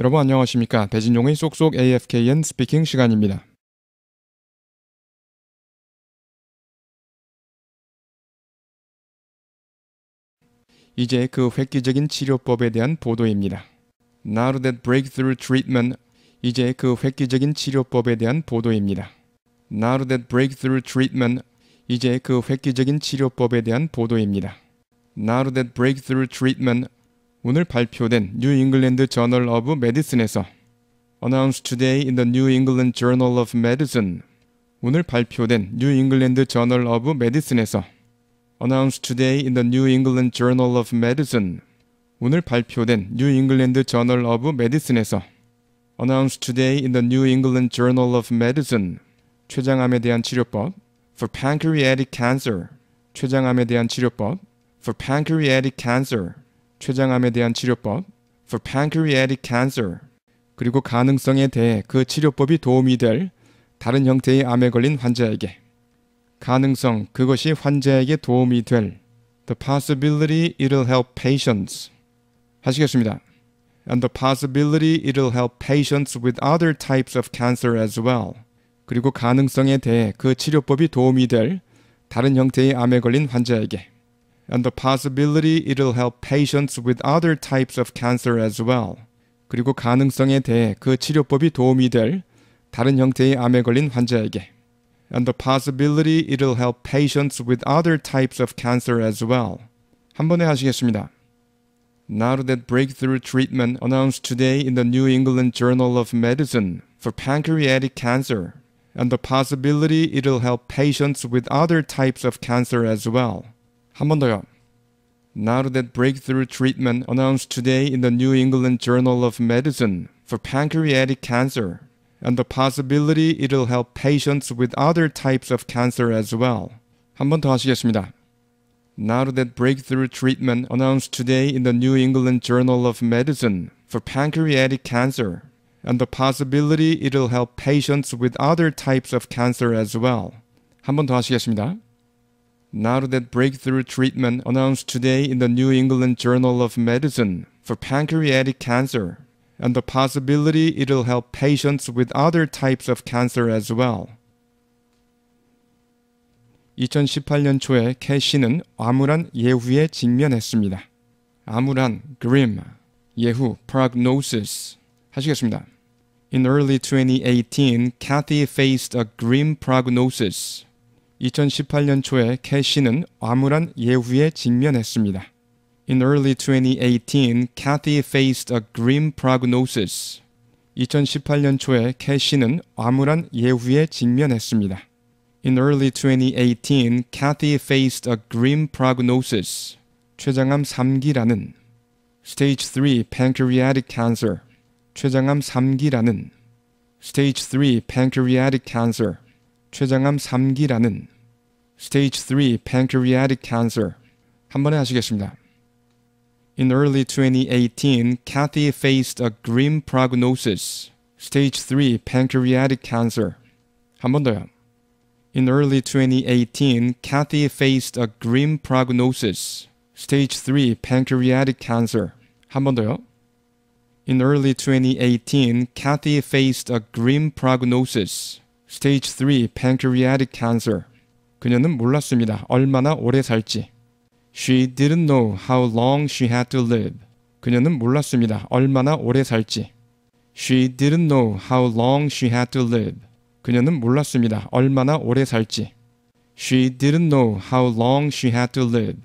여러분 안녕하십니까? 배진종의 쏙쏙 AFKN 스피킹 시간입니다. 이제 그 획기적인 치료법에 대한 보도입니다. Now that breakthrough treatment 이제 그 획기적인 치료법에 대한 보도입니다. Now that breakthrough treatment 이제 그 획기적인 치료법에 대한 보도입니다. Now that breakthrough treatment 오늘 발표된 New England Journal of 메디슨에서 Announced today in the New England Journal of Medicine 오늘 발표된 New England Journal of 메디슨에서 Announced today in the New England Journal of Medicine 오늘 발표된 Announced today in the New England Journal of Medicine 췌장암에 대한 치료법 For pancreatic cancer 췌장암에 대한 치료법 For pancreatic cancer 췌장암에 대한 치료법 for pancreatic cancer 그리고 가능성에 대해 그 치료법이 도움이 될 다른 형태의 암에 걸린 환자에게 가능성 그것이 환자에게 도움이 될 the possibility it'll help patients 하시겠습니다. and the possibility it'll help patients with other types of cancer as well. 그리고 가능성에 대해 그 치료법이 도움이 될 다른 형태의 암에 걸린 환자에게 and the possibility it'll help patients with other types of cancer as well. 그리고 가능성에 대해 그 치료법이 도움이 될 다른 형태의 암에 걸린 환자에게 and the possibility it'll help patients with other types of cancer as well. 한 번에 하시겠습니다. Now that breakthrough treatment announced today in the New England Journal of Medicine for pancreatic cancer, and the possibility it'll help patients with other types of cancer as well. 한 더요. Now that breakthrough treatment announced today in the New England Journal of Medicine for pancreatic cancer and the possibility it'll help patients with other types of cancer as well. 한 번 더 하시겠습니다. Now that breakthrough treatment announced today in the New England Journal of Medicine for pancreatic cancer and the possibility it'll help patients with other types of cancer as well. 한 번 더 하시겠습니다. Now that breakthrough treatment announced today in the New England Journal of Medicine for pancreatic cancer, and the possibility it'll help patients with other types of cancer as well. 2018년 초에 캐시는 암울한 예후에 직면했습니다. 암울한 grim, 예후 prognosis 하시겠습니다. In early 2018, Kathy faced a grim prognosis. 2018년 초에 캐시는 암울한 예후에 직면했습니다. In early 2018, Kathy faced a grim prognosis. 2018년 초에 캐시는 암울한 예후에 직면했습니다. In early 2018, Kathy faced a grim prognosis. 췌장암 3기라는 Stage 3 pancreatic cancer. 췌장암 3기라는 Stage 3 pancreatic cancer. 췌장암 3기라는 Stage 3 Pancreatic Cancer 한 번에 하시겠습니다. In early 2018, Kathy faced a grim prognosis. Stage 3 Pancreatic Cancer 한 번 더요. In early 2018, Kathy faced a grim prognosis. Stage 3 Pancreatic Cancer 한 번 더요. In early 2018, Kathy faced a grim prognosis. Stage 3 pancreatic cancer. 그녀는 몰랐습니다. 얼마나 오래 살지. She didn't know how long she had to live. 그녀는 몰랐습니다. 얼마나 오래 살지. She didn't know how long she had to live. 그녀는 몰랐습니다. 얼마나 오래 살지. She didn't know how long she had to live.